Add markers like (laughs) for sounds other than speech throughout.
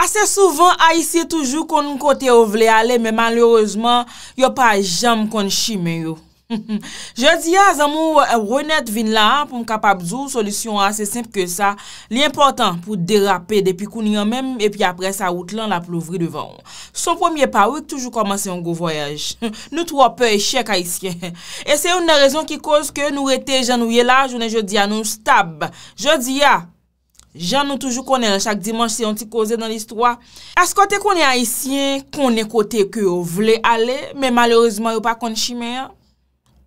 Ase souvan, a isye toujou kon nou kote ou vle ale, men malerouzman, yo pa jam kon chime yo. Je di ya, zanmou, eh, rounet vin la, pou m kapap zou, solisyon ase simp ke sa, li important pou derape depi koun yo men, epi apre sa out lan la plouvri devan. Son pwemye pa wik toujou komanse yon go voyaj. (laughs) Nou twopè e chek a isye. (laughs) E se yon nan rezon ki koz ke nou rete janouye la, jounen je di ya nou stab. Je di ya, Jan nou toujou konen, chak dimanj se yon ti koze dan l'istwa. As kote konen a isyen, konen kote ke ou vle ale, men malorizman ou pa kon chime a,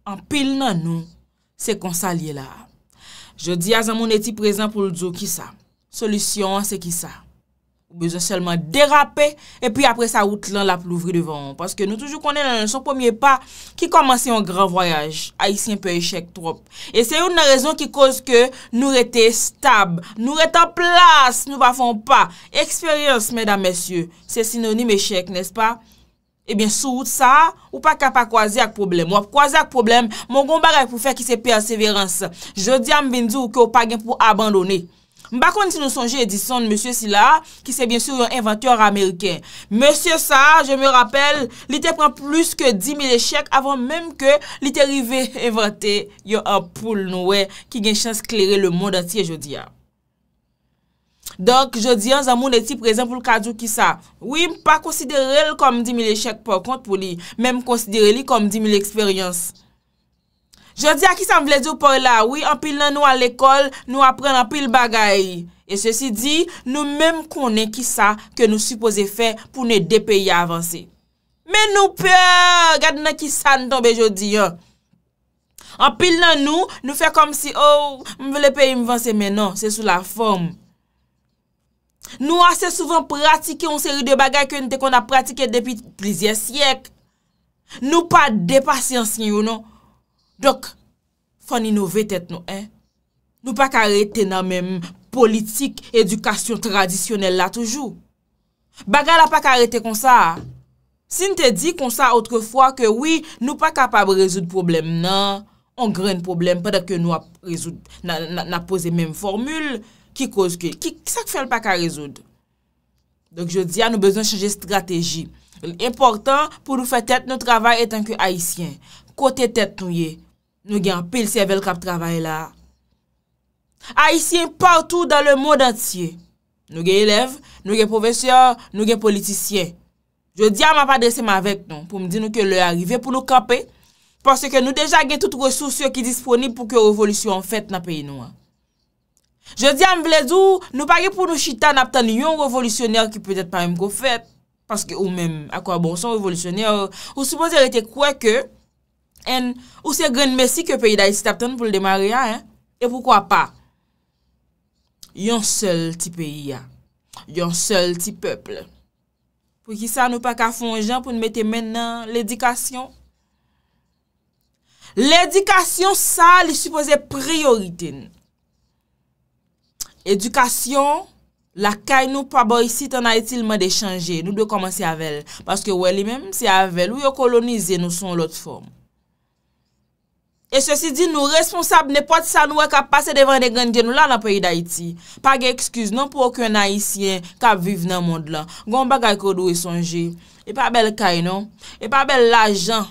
an pil nan nou, se konsalye la. Je di a zan moun eti prezen pou l'dzo ki sa. Solusyon se ki sa. Bezoun selman derape, e pi apre sa out lan la plouvri devan. Paske nou toujou konen nan son pomiye pa, ki komanse yon gran voyaj. A yisi yon pe echek trop. E se yon nan rezon ki koz ke nou rete stab, nou rete en plas, nou wafon pa. Eksperyens, mèdame, mèsyou, se sinonim echek, nespa? Ebyen eh sou out sa, ou pa kapak wazi ak problem. Wap wazi ak problem, moun bon bagay pou fe ki se pe aseverans. Je di am vindou ou ki ou pa gen pou abandone. Mba konti nou sonje edison monsye si la, ki se bien sur yon inventyor Ameriken. Monsye sa, je me rappel, li te pran plus ke 10.000 echek avon menm ke li te rive inventer yon apoul nouwe ki gen chans klerer le moun dati e jodia. Donk jodia, zan moun eti prezen pou l kadjou ki sa. Wim pa konsidere li kom 10.000 echek pou kont pou li, menm konsidere li kom 10.000 eksperyansi. Je di a ki sa m vle di ou pou la, oui, anpil nan nou an l'ekol, nou apren anpil bagay. E se si di, nou menm konen ki sa ke nou supose fe pou ne depeye avanse. Men nou pe, gade nan ki sa nou ton be je di yo. Anpil nan nou, nou fe kom si, ou, oh, m vle pe yon vanse menon, se sou la form. Nou ase souvan pratike yon seri de bagay ke yon te kon a pratike depi plizye syek. Nou pa depasyans nyo nou. Dok, fon inove tet nou en. Eh? Nou pa karete nan menm politik, edukasyon tradisyonel la toujou. Bagal la pa karete konsa. Sin te di konsa autrefwa ke wii, nou pa kapab rezoud problem nan. On grene problem, padak ke nou ap rezoud nan apose menm formule. Ki sa k fèl pa karezoud? Dok je di ya nou bezon chanje strategi. L'important pou nou fe tet nou travay etan ke haisyen. Kote tet nou yey. Nou gen apilsevel kap travay la. Aisyen partou dan le mod antye. Nou gen elev, nou gen profesor, nou gen politisyen. Je di am ap adrese ma vek non pou m di nou ke lè arrive pou nou kapè parce ke nou deja gen tout resursyon ki disponib pou ke revolisyon fèt nan pey nou an. Je di am vlezou nou pari pou nou chita nap tan yon revolisyonèr ki pèdèt pa m go fèt paske ou men akwa bon son revolisyonèr ou suposè rete kwe ke En, ou se gen mesi ke peyi da iti tapten pou l de maria, en? E poukwa pa? Yon sol ti peyi ya. Yon sol ti pepl. Pou ki sa nou pa ka fon jan pou nou mette men nan l edikasyon? L edikasyon sa li suppose prioriten. Edikasyon la kay nou pa bo yisi ton a itilman de chanje. Nou dwe komanse avel. Paske wè li menm se avel. Ou yo kolonize nou son lot form. E se si di nou responsab ne pot sa nou wè kap pase devan de grandje nou la nan peyi da iti. Pa ge ekskuz nou pou okyon haisyen kap vive nan mond la. Gwamba gay kodo e sonje, e pa bel kay nou, e pa bel lajan,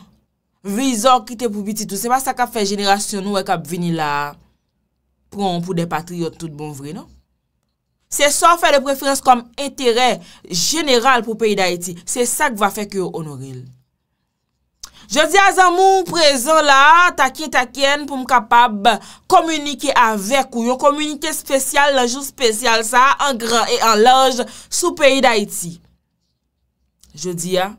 vizor kite pou biti tou. Se pa sa kap fe jenerasyon nou wè kap vini la pou an pou de patriot tout bon vre nou. Se sa fe de preferans kom enterè general pou peyi da iti, se sa kwa fe kyo honoril. Je di a zanmou prezon la, takye takyen pou m kapab komunike avek ou yo, komunike spesyal, lajou spesyal sa, an gran e an laj sou peyi da iti. Je di a,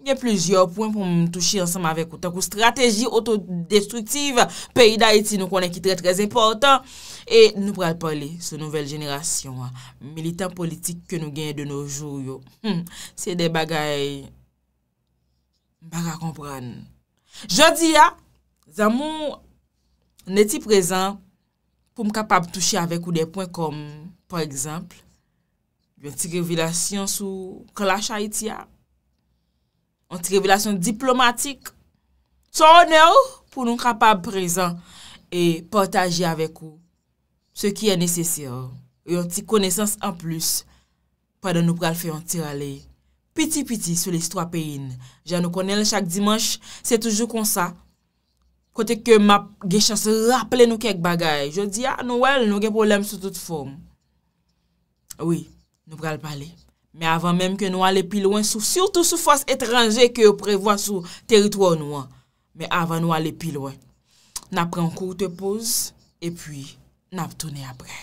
nye plejyo pwen pou m touche ansam avek ou, tan kou strategi otodestruktiv peyi da iti nou konen ki tre trez importan, e nou pral pale se nouvel jenerasyon, militan politik ke nou genye de nou jou yo. Hmm, se de bagay... Mpa ka kompran. Jodi ya, zan moun neti prezant pou m kapab touche avek ou de pwen kom, par ekzamp, yon ti revelasyon sou kala chayit ya, yon ti revelasyon diplomatik, tonè ou pou nou kapab prezant e portaje avek ou, se ki e nesesyor, yon ti konesans an plus, padan nou pral fè yon tir aley, Piti-piti sou lè sitwa peyin. Ja nou konen lè chak dimanche, se toujou kon sa. Kote ke map ge chans rapple nou kek bagay. Je di ya, ah, nou wèl, nou gen problem sou tout fòm. Oui, nou pral pale. Me avan mèm ke nou alè pil wè, sou surtout sou fòs etranje ke yo prevoa sou teritwò nou an. Me avan nou alè pil wè. Napren kou te pose, e pi nap tounè apre.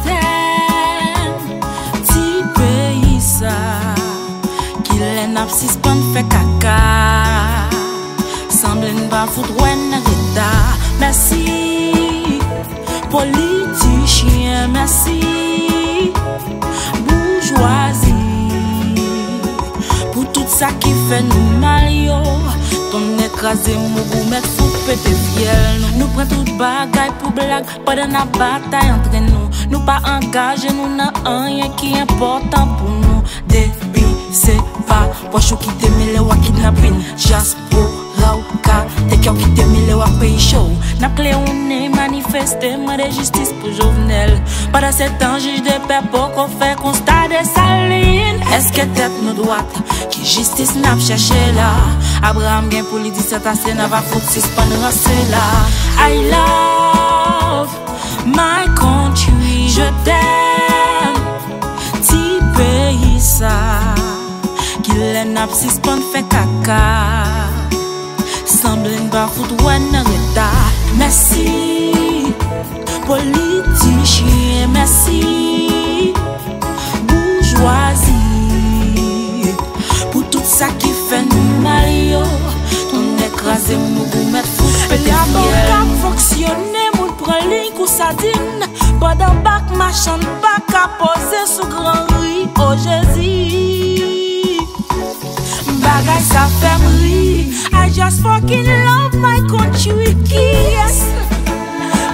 Ten, ti pe yisa Ki len ap sispan fe kaka San blen ba foudwen reta Mersi, politi chye Mersi Sa ki fe nou mal yo Ton ekraze mou mou mè foupe te fiel nou Nou pren tout bagay pou blag Padè na batay entre nou Nou pa angaje nou nan anye ki important pou nou Debi se va Wachou ki teme le wakid na bin Jaspo Tè kèw ki tèmile wak peyi chou Nap k lè ou nè manifestè Mè de jistis pou jovnel Padè se tan jish de pep Pò kon fè konsta de salin Eske tèt nou dwat Ki jistis nap chache la Abraham gen pou li diset asè Nè va fòk sispan rase la I love my country Je tèm ti peyi sa Ki lè nap sispan fè kaka Samblen ba fout wè nan etat Mèsi, politi, chie, mèsi Bourgeoisi, pou tout sa ki fè nou mayo Toun ek razè mou mè fous pe genyè La ban kak foksyonè, moun preling kousa din Bada bak, machan bak, apose sou gran rwi Ojezi oh bagay sa fèm ri I just fucking love my country Ki yes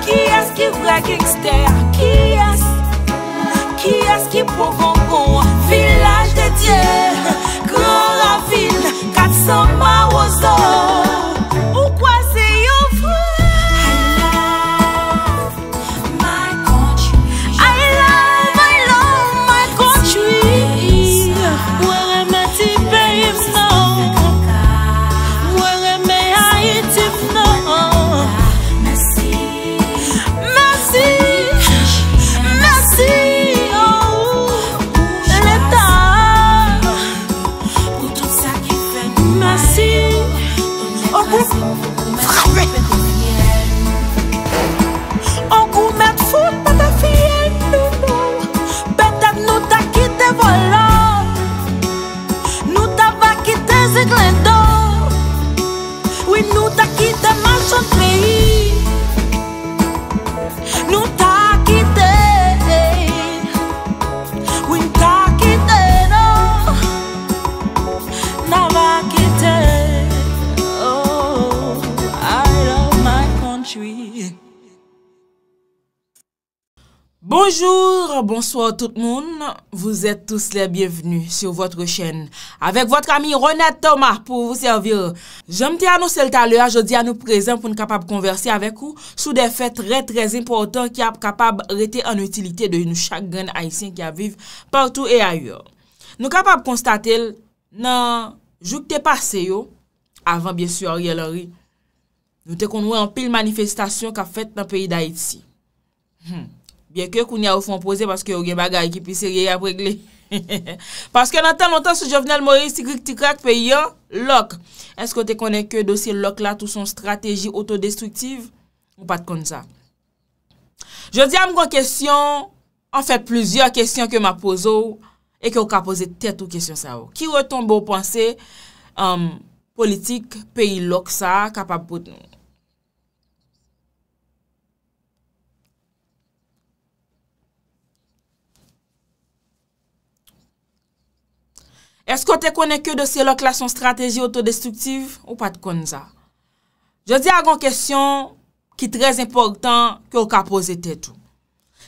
Ki yes ki vre gangster Ki yes Ki yes ki pou Vilaj de Diyo Gran ravine 400 man Bonjour, bonsoir tout moun, vous êtes tous les bienvenus sur votre chaîne, avec votre amie Ronette Thomas pour vous servir. J'aime te annoncer le taleur, je dis à nous présents pour nous capables de converser avec vous sous des faits très très importants qui ap capables d'être en utilité de nos chagrins haïtiens qui avivent partout et ailleurs. Nous capables de constater le jour que tu es passé, avant bien sûr, il y a l'heure, nous te convoit en pile manifestation qu'ap fête dans le pays d'Haïti. Hmm. Bien ke koun ya ou fon pose paske ou gen bagay ki pi serye ya pregle. (laughs) Paske nan tan lontan sou Jovenel Maurice, si krik ti krak pe yo, lok. Esko te konen ke dosye lok la tout son strategi otodestruktiv ou pat kon sa? Je di am kon kesyon, an fèt plouzyon kesyon ke ma pozo ou, e ke ou ka pose tet ou kesyon sa ou. Ki wè ton bo panse, politik, peyi lok sa, kapap pot... Esko te konen ke dosye lòk la son strategi autodestruktiv ou pat konza? Je di agon kesyon ki trez importan ki ou ka pose te tou.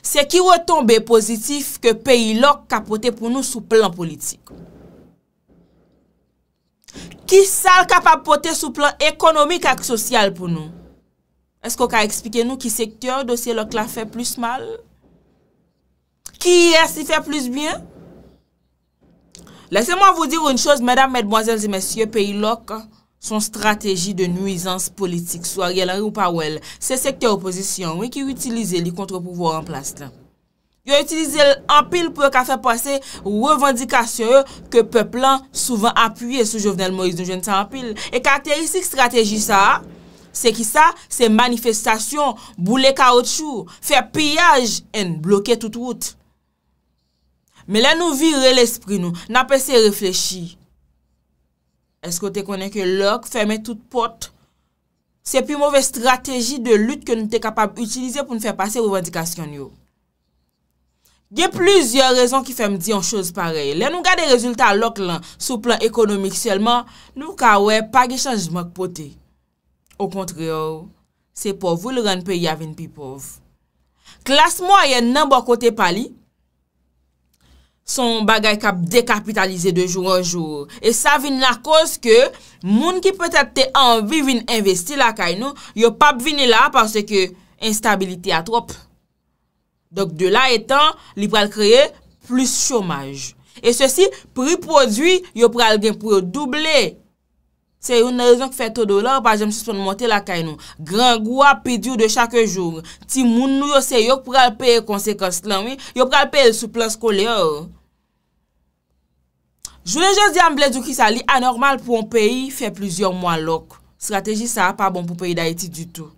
Se ki wot tombe pozitif ke peyi lòk ka pote pou nou sou plan politik? Ki sal ka pa pote sou plan ekonomik ak sosyal pou nou? Esko ka ekspike nou ki sektyor dosye lòk la fe plus mal? Ki esi fe plus byen? Lese mwa vou dire un chos, mèdame, mèdboazèlzè, mèsyè, peyi lòk, son strategi de nuisans politik. Sou a rè la rè ou pa wèl, se sektè oposisyon, wè ki wè utilize li kontre pouvòr an plas la. Yo utilize l'ampil pou e ka fè pase revendikasyon e ke peplan souvan apuyè sou jovenel Moïse Ndoujène Tampil. E kateristik strategi sa, se ki sa, se manifestasyon, boule kaoutchou, fè piyaj en blokè tout wout. Men lè nou vire l'esprit nou, nan pe se reflechi. Esko te konen ke lòk, fèmè tout pot, se pi mouvè strategi de lout ke nou te kapab utilize pou nou fèm pasè revendikasyon yo. Gè plüzyon rezon ki fèm diyon chòz parey. Lè nou gade rezultat lòk lan sou plan ekonomik selman, nou ka wè pa ge chanj mòk potè. Ou kontriyo, se pov wè lòk anpe yavèn pi pov. Klas mò yè nan bo kote pali, son bagay kap dekapitalize de joun an joun. E sa vin la kos ke, moun ki petat te anvi vin investi la kay nou, yo pap vin la parce ke instabilite a trop. Dok de la etan, li pral kreye plus chomaj. E se si, pri prodwi, yo pral gen prou doble. Se yon na rezon ki fet to dolar, pa jem si son monte la kay nou. Gran gwa pidyou de chake joun. Ti moun nou yo se, yo pral peye konsekans lan, yo pral peye souplans kolè yo. Jounen Jezi Amble Dukisa li anormal pou an peyi fe plizyon mwan lok. Strateji sa pa bon pou peyi Daiti du tou.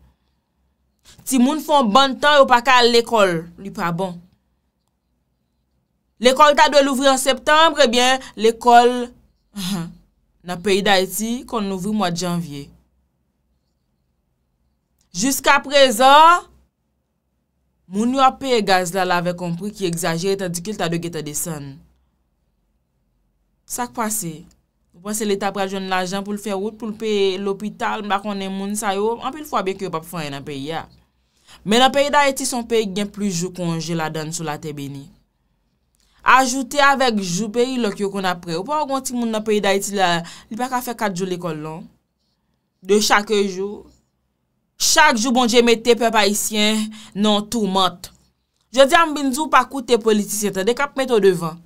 Ti moun fon ban tan yo pa ka l'ekol, li pa bon. L'ekol ta do l'ouvri an septembre, ebyen eh l'ekol na peyi uh-huh, Daiti kon nouvri mwad janvye. Juska preza, moun yo api e gaz la la ave kompri ki exajere ta dikil ta do geta desen. Sa kwa se? Ou pa se leta prejoun la jan pou l fey wout, pou l pey l opital, mba konen moun sa yo, anpe l fwa ben ki yo pa pou fwenye nan peyi ya. Men nan peyi da eti son peyi gen pli jou konje la dan sou la te beni. Ajoute avek jou peyi lo ki yo kon apre. Ou pa ou gonti moun nan peyi da eti la, li pey ka fey kat jou l ekol lan. Non? De chake jou. Chak jou bon jemete pe pa isyen, nan tou mat. Je di am bin zou pa koute politisyen, te de kap meto devan.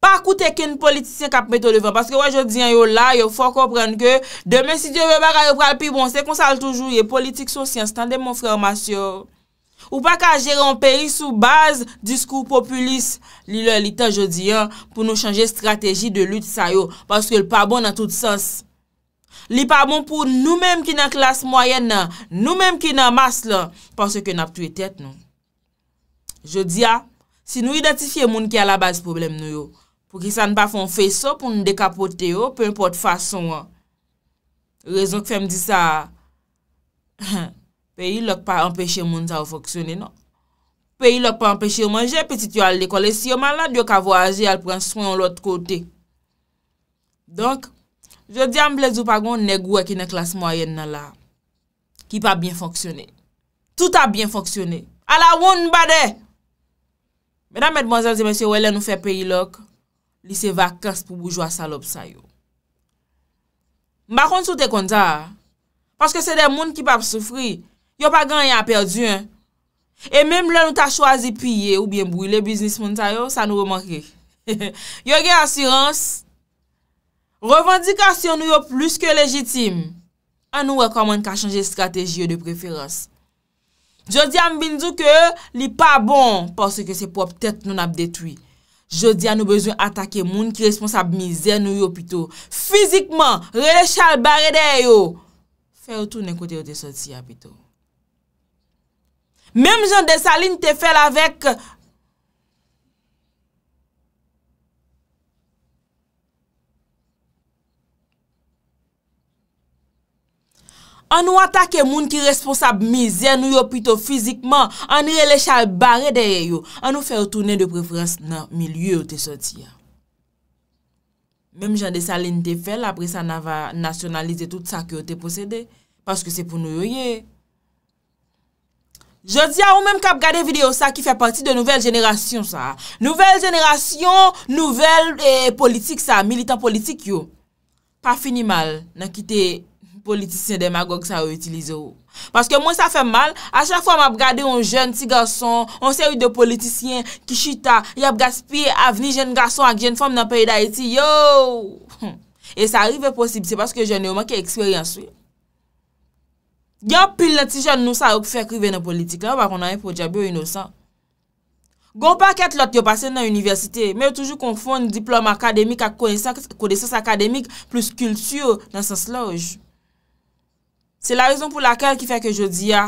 Pa koute ken politisyen kap meto devan. Paske wajod diyan yo la, yo fok oprenke, demen si diyo veba kwa yo pral pi, bon, se kon sal toujou, ye politik son siyan, stande moun fran mas yo. Ou pa kwa jere an peyi sou baz diskou populis, li lor lita jodi ya, pou nou chanje strategi de lout sa yo, paske l pabon nan tout sas. Li pabon pou nou menm ki nan klas mwayen nan, nou menm ki nan mas lan, paske ke nap tou etet nou. Jodi ya, si nou identifiye moun ki a la baz problem nou yo, pou ki sa n pa fon fey so pou nou dekapote yo, pou yon pot fason. Rezon ki fe m di sa, (laughs) peyi lòk pa empèche moun zavou foksyone, non? Peyi lòk pa empèche yon manje, pe ti t yo al dekole, si yon man la, diyo k avou aje, al pou yon swen yon lot kote. Donk, jò diyan blè zoupa goun negou e ki ne klas mwayen nan la, ki pa bie foksyone. Tout a bie foksyone. A la woun badè! Mè nan mèd bon zè zè mè sè wè lè nou fè peyi lòk, li se va kase pou boujwa salop sa yo. Mbakon sou te konta, paske se de moun ki pap soufri, yo pa gan yon apèrdiyon, e mèm lè nou ta chwazi piye ou bie mbouy, le biznis moun ta yo, sa nou remanke. (laughs) Yo gen asirans, revendikasyon nou yo plus ke legitim, an nou rekoman ka chanje strategi yo de preferans. Jodi am bindou ke li pa bon, paske se pop tèt nou nap detwi. Je di an nou bezwen atake moun ki responsab mizè nou yo pito. Fizikman, re le chal bare de yo. Fè ou tou nè kote yo de sot si ya pito. Mem jan de salin te fè la vek... An nou atake moun ki responsab mizè, nou yo pwito fizikman, an re lechal bare derye yo, an nou fè ou tounen de prefrans nan mi lye ou te soti ya. Mèm jan de salin te fèl, apre sa nan va nasyonalize tout sa ki ou te posede, paske se pou nou yo ye. Je di a ou mèm kap gade video sa ki fè pati de nouvel jenerasyon sa. Nouvel jenerasyon, nouvel eh, politik sa, militant politik yo. Pa fini mal, nan ki te... politisyen demagog sa ou itilize ou. Paske mwen sa fe mal, asya fwa m ap gade yon jen ti gason, yon seri de politisyen, kishita, yon ap gaspye, ap vni jen gason ak jen fwa m nan peyda iti, yo! E sa arrive posib, se paske jen yo man ki eksperyanswe. Yon pil la ti jen nou sa ou pou fe krive nan politik la, bako nan yon pojabi ou inosan. Gon pa ket lot yo pase nan universite, me yo toujou kon fon diploman akademik ak kode sas akademik plus kultur nan sas lojou. Se la rezon pou la kèl ki fè ke jò di ya,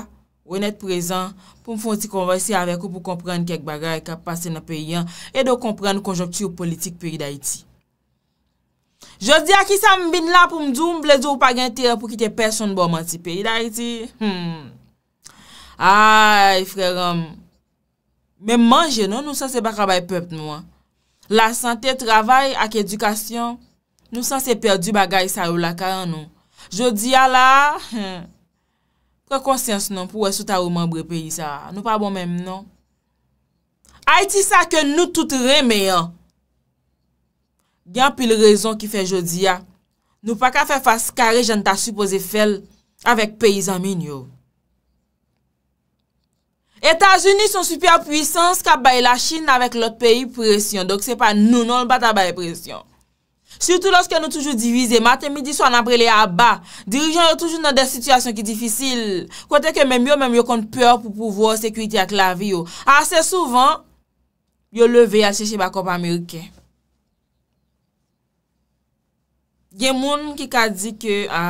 wè net prezant pou m fònti konvesi avèk ou pou komprende kèk bagay kap pase nan peyyan e dò komprende konjopti ou politik peyi da iti. Jò di ya ki sa m bin la pou m dò m blè zò ou pa gen terè pou kite person bo man ti peyi da iti. Ay, freyram, me manje nou, nou san se baka bay pep nou. La sante, travay ak edukasyon, nou san se perdi bagay sa ou la kèl an nou. Jodia la, prekonsyans (laughs) nan pou wè sou ta ouman bre peyi sa. Nou pa bon menm nan. A iti sa ke nou tout remeyan. Gyan pi le rezon ki fe jodia, nou pa ka fe fase kare jan ta supose fel avèk peyi zanmen yo. Etas unis son superpuysans ka baye la chine avèk lot peyi presyon. Dok se pa nou non bat a baye presyon. Soutou loske nou toujou divize, mate midi so an apre le aba, dirijan yo toujou nan de sityasyon ki difisil. Kote ke menm yo, menm yo kont pyor pou pouvo sekwiti ak la vi yo. Ase souvan, yo leve ya cheshe bakop Amerike. Gen moun mkika di ke a...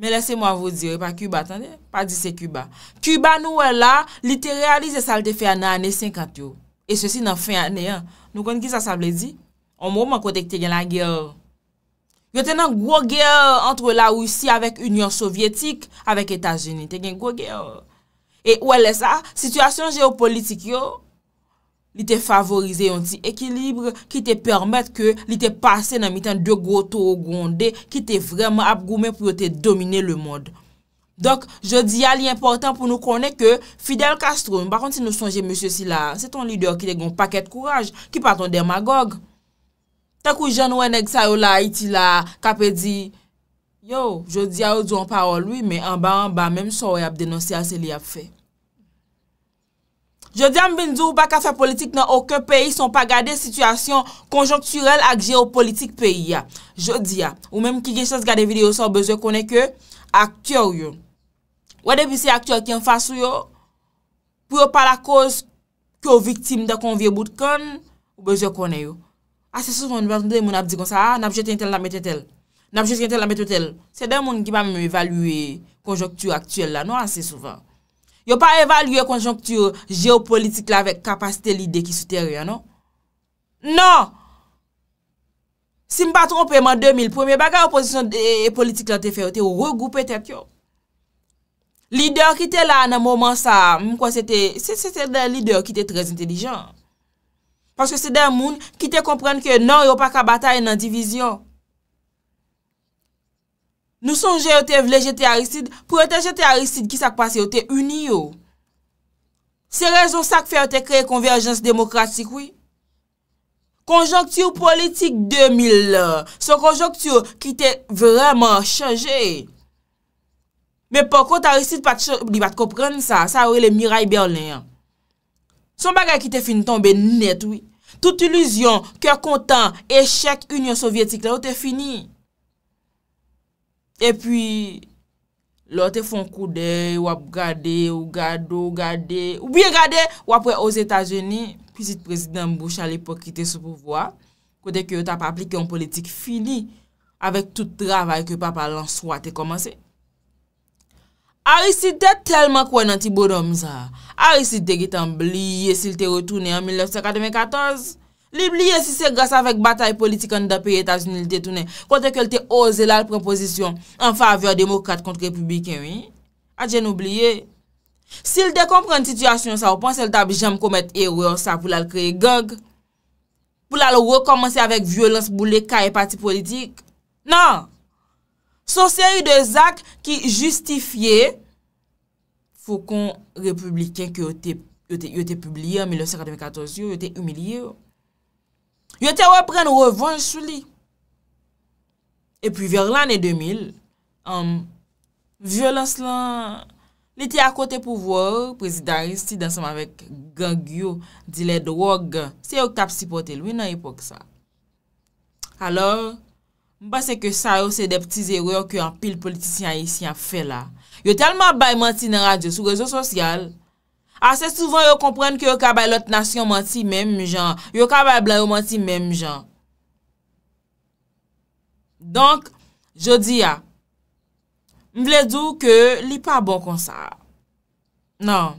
Me lese mwa vo di yo, e pa Kuba, tande, pa di se Kuba. Kuba nou we la, literalize salte fe an ane 50 yo. E se si nan fin ane an, nou kon ki sa sable di, on mou man kote ki te gen la gyer. Yo te nan gwo gyer entre la ou si avèk Union Sovietik, avèk Etat Geni, te gen gwo gyer. E ou elè sa, sityasyon geopolitik yo, li te favorize yon ti ekilibre, ki te permette ke li te pase nan mitan de gwo to ou gwo onde, ki te vreman ap goumen pou yo te domine le mod. Dok, jodi ya li important pou nou konen ke Fidel Castro. Mba konti nou sonje mwese si la, se ton lider ki degon paket kouraj, ki paton demagog. Tak ou jen wene gsa yo la, iti la, kape di, yo, jodi ya ou zon parol, oui, me anba anba, mem so wè ap denonsi a se li ap fe. Jodi ya mbindou, bak afe politik nan okè peyi, son pa gade situasyon konjonkturel ak jeo politik peyi ya. Jodi ya, ou mem ki jeshez gade video sa, bezo konen ke ak kyo yon. Ou ade bisè aktyò ki an fasyou yo, pou yo pa la koz ki yo viktim da konvye bout kon, ou bejè konè yo. Asè souvan, moun ap di kon sa, ah, nap jeten tel, nap meten tel. Nap jeten tel, nap meten tel. Se den moun ki pa mè mè evalue konjoktyò aktyò la, nou asè souvan. Yo pa evalue konjoktyò geopolitik la vek kapastè li de ki souter ya, nou? Nou! Si mba trompè mwen 2001, mwen bagay oposisyon eh, eh, politik la te fè, yo te ou regroupe tet yo. Lider ki te la nan mouman sa, mwen kwa se te, se se de lider ki te trez intelijan. Paske se de moun ki te komprenn ke nan yo pa ka batay nan divizyon. Nou sonje yo te vleje te harisid, pou yo te jete harisid ki sak pase yo te uniyo. Se rezon sak fe yo te kreye konverjans demokratik, oui. Konjonktur politik 2000, son konjonktur ki te vreman chanje. Me poko ta resit pati chok di bat kopren sa, sa ou e le miray belen ya. Son bagay ki te fini tombe net, oui. Tout iluzyon, kyo kontan, eshek, union sovyetik la, ou te fini. E pi, lor te fon kou dey, wap gade, ou gado, gade, ou bie gade, wap we ose ta jeni. Pi si te prezident bou chali pou kite sou pouvoi, kote ki yo ta pa aplike yon politik fini, avek tout travay ki yo pa palan swa te komanse. A yisi de telman kwen an ti bodom za? A yisi de gitan blye si l te rotoune an 1994? Li blye si se gas avèk batay politik an da peye etajounil te toune kontè ke l te oze lal preposisyon an favyo a demokat kontrepubliken, wè? A jen oubliye? Si l de kompre an titiyasyon sa, ou panse l tabi jem komet ewe an sa pou l al kreye gag? Pou l al rekomansi avèk vyolans boule ka e pati politik? Nan! Son seri de Zak ki justifiye Foukon Republiken ki yo te publiye en 1994 yo, yo te umiliye yo. Yo te repren revanche sou li. E pi ver l'an e 2000, violans lan, li te akote pou vwa, pou vwa prezidari si dan seman vek gang yo, di le drog, se yo kap sipote lwi nan epok sa. Alors, Mba se ke sa yo se de pti zerwe yo ke an pil politisyen yisi an fe la. Yo talman bay manti nan radyo sou rezo sosyal. Ase souvan yo komprenn ke yo ka bay lot nasyon manti menm jan. Yo ka bay blan yo manti menm jan. Donk, jo di ya. Mvle dou ke li pa bon kon sa. Nan.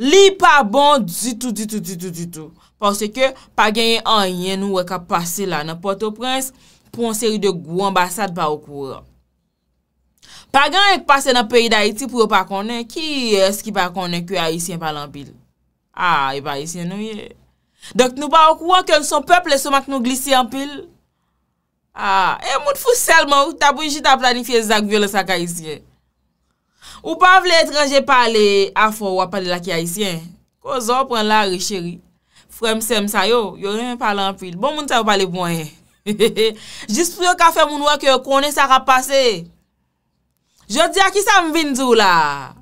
Li pa bon ditou, ditou, ditou, ditou, ditou. Pansè ke pa genye an yen nou wè ka pase la nan Port-au-Prince... Pon seri de gwo ambasad pa wakouran. Pagan ek pase nan peyi da iti pou yo pa konen, ki eski pa konen ki ayisyen palan pil? A, e pa ayisyen nou ye. Dok nou pa wakouran ke nou son peple sou mak nou glisyen pil? A, e moun fousel moun, taboujit a planifiye zak vyo le sak ayisyen. Ou pa vle etranje pale, a fo wap pale laki ayisyen? Ko zon pren la re cheri, frem sem sayo, yo ren palan pil, bon moun ta wap pale bon ye. (laughs) Jist pou yo kafe moun wak yo konen sa rap pase Je di a ki sa m vin djou la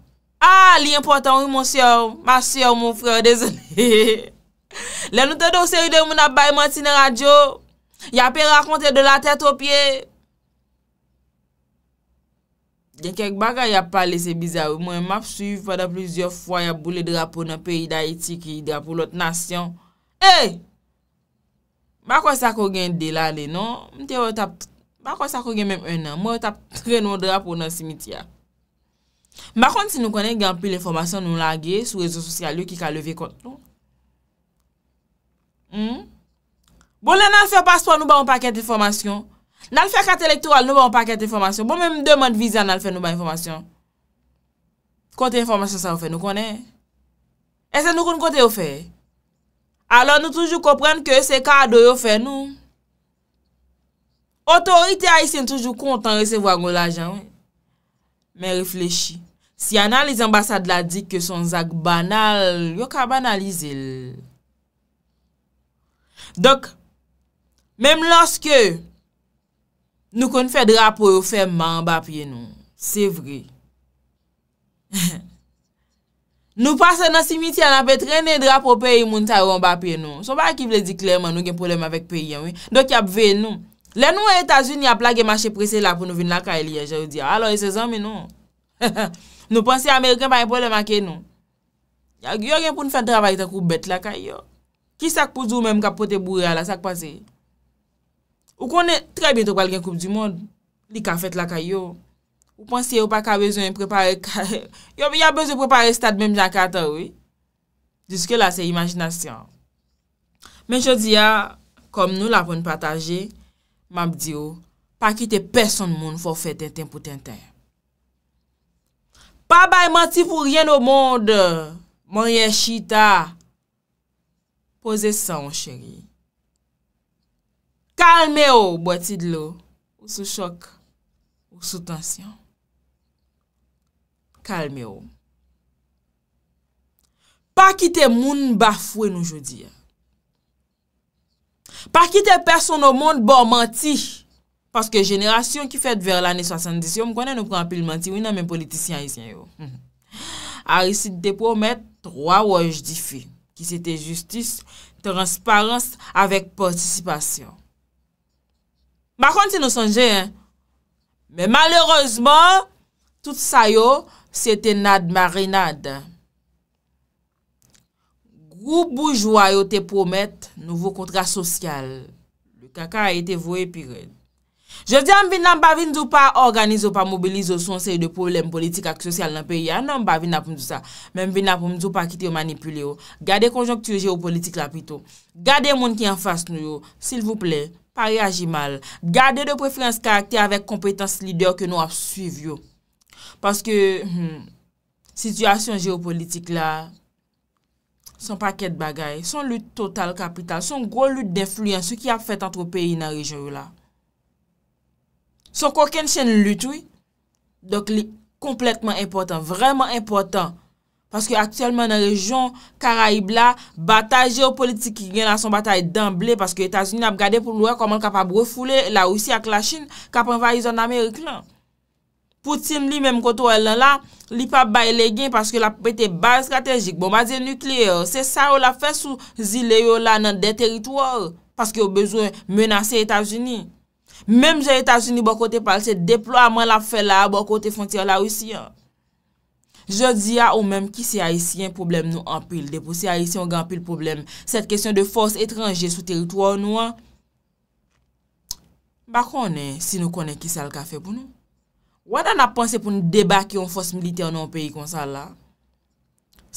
A li important yo monsiyon Monsiyon monsiyon monsiyon Desen Le nou te do se yi de moun ap bay mwantine radyo Ya pe rakonte de la tet opye Gen kek baga ya pale se bizar Mwen map suy fwada plizyo fwa Ya boule drapo nan peyi da iti Ki drapo lot nasyon Eyy Ma kon se akou gen de la de non, mte yo tap, ma kon se akou gen menm en nan, mwen yo tap kren wadra pou nan simitya. Ma kon se nou konen gen pli l'informasyon nou lage sou rezo sosyal yo ki ka leve kont nou? Hmm? Bon le nan l fè paspwa nou ba wapaket informasyon, nan l fè katelektoral nou ba wapaket informasyon, bon menm de man vizan nan l fè nou ba informasyon. Kontè informasyon sa wafè nou konen? E se nou konen kontè wafè? alon nou toujou komprenn ke se kado yo fe nou. Otorite a yisen toujou kontan resevo agon la jan. Men reflechi, si anan li zambasad la dik ke son zak banal, yo ka banalize l. Dok, menm loske nou kon fè drapo yo fe man ba piye nou. Se vre. Se (laughs) vre. Nou pase nan simitia nan pe trene dra po peyi moun taron bapye nou. Son ba ki vle di klerman nou gen problem avèk peyi yon. Dok ya bve nou. Len nou Etasun yon apla gen mache prese la pou nou vin lakay liye, jow di ya. Alo, e se zan mi nou. (laughs) Nou pense Ameriken baye problem akye nou. Ya gyo gen pou nou fè travay te koup bet lakay yo. Ki sak pou zou menm kapote bourre ala sak pase. Ou konen tre bintou pal gen koup di moun. Li ka fèt lakay yo. Ou pansye ou pa ka bezon yon preparer kare, (laughs) yo mi a bezon preparer stat mèm jankata ou, diske la se imajinasyon. Men chodiya, kom nou la von pataje, mab di ou, pa kite person moun fò fè ten ten pou ten ten. Pa bay manti fò ryen o mond, moun ye chita, pose sa ou cheri. Kalme ou, bwati dlo, ou sou chok, ou sou tansyon. kalme yo. Pa ki te moun ba fwe nou jodi. Pa ki te person ou moun bon manti. Paske jenerasyon ki fet ver l'anè 70 yon, mwen konen nou pran pil manti, mwen nan men politisyen yon. (laughs) A risite te pwomet, 3 waj di fi, ki se te justis, transparans, avek participasyon. Bakon ti nou sanje, mwen. Men malerozman, tout sa yo, Se te nad marinad. Gou boujwa yo te promet nouvo kontra sosyal. Le kaka a ite vou e pirel. Je di an bin nan bavindou pa organize ou pa mobilize ou son se yon de poulem politik ak sosyal nan peyi. An ah non, nan bavindou sa. Men bin nan bavindou pa kit yo manipule yo. Gade konjonktu yo geopolitik la pito. Gade moun ki an fas nou yo. Sil vou ple, pa re aji mal. Gade de prefrans karakter avek kompetans lider ke nou a suiv yo. Paske, hmm, sityasyon jeopolitik la, son paket bagay, son lout total kapital, son gro lout defluyen, sou ki ap fet antro peyi nan rejon yo la. Son koken chen lout, oui, dok li kompletman importan, vreman importan, paske aktyelman nan rejon Karaib la, batay jeopolitik ki gen la son batay damble, paske Etasunine ap gade pou louè koman kap ap refoule la ou si ak la Chin, kap envayiz an Amerik lan. Poutim li menm koto elan la, li pa baye le gen, paske la pe te baye strategik, bon ba de nukleer, se sa ou la fe sou zile yo la nan de teritwar, paske yo bezwen menase Etasuni. Menm je Etasuni bon kote pal se deplo a man la fe la, bon kote fonter la ou si. Je di ya ou menm ki si a isi yon problem nou ampil, de pou si a isi yon gampil problem, set kesyon de fos etranje sou teritwar nou. Ba konen, si nou konen ki sa lka fe pou nou. Wad an ap ponse pou nou debake yon fos milite yon nou peyi kon sa la?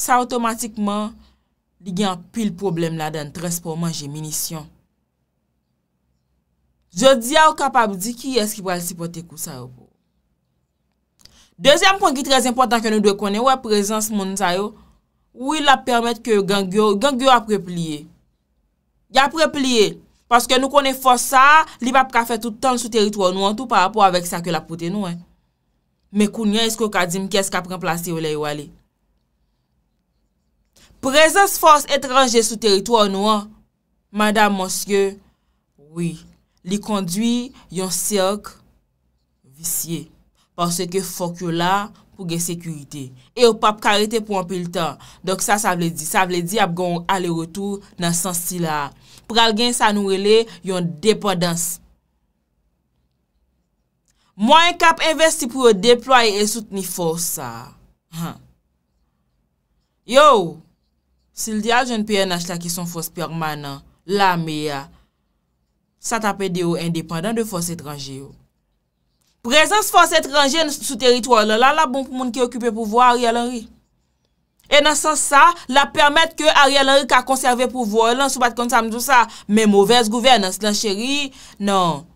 Sa otomatikman li gen apil problem la den transport manje minisyon. Je di a ou kapab di ki eski pou al sipote kou sa yo bo. Dezyem kon ki trez impotant ke nou dwe konen wè prezans moun sa yo, ou il la permette ke gangyo aprepliye. Gaprepliye, paske nou konen fos sa, li va prafè toutan sou teritwa nou an, tout pa rapo avèk sa ke la pote nou an. Mè koun yon esko ka di m kes ka pren plase yo le yo wale. Prezans fos etranje sou teritou anou an, madame, monsye, wè, li kondwi yon siok visye. Pansè ke fok yo la pou gen sekurite. E yo pap karite pou anpil tan. Dok sa sa vle di. Sa vle di ap gong ale-retou nan san si la. Pral gen sa nou wele yon depodans. Mwen kap investi pou yo deploye e soute ni fòs sa. Yo, sil di al joun PNH la ki son fòs permanan, la me ya, sa tapè de yo indépendan de fòs etranje yo. Prezans fòs etranje sou teritwòl la, la bon pou moun ki okupè pouvoi ari al anri. E nan san sa, la permèt ke ari al anri ka konserve pouvoi lan, sou bat kontam doun sa, men mouvez gouvernans lan chéri, nan,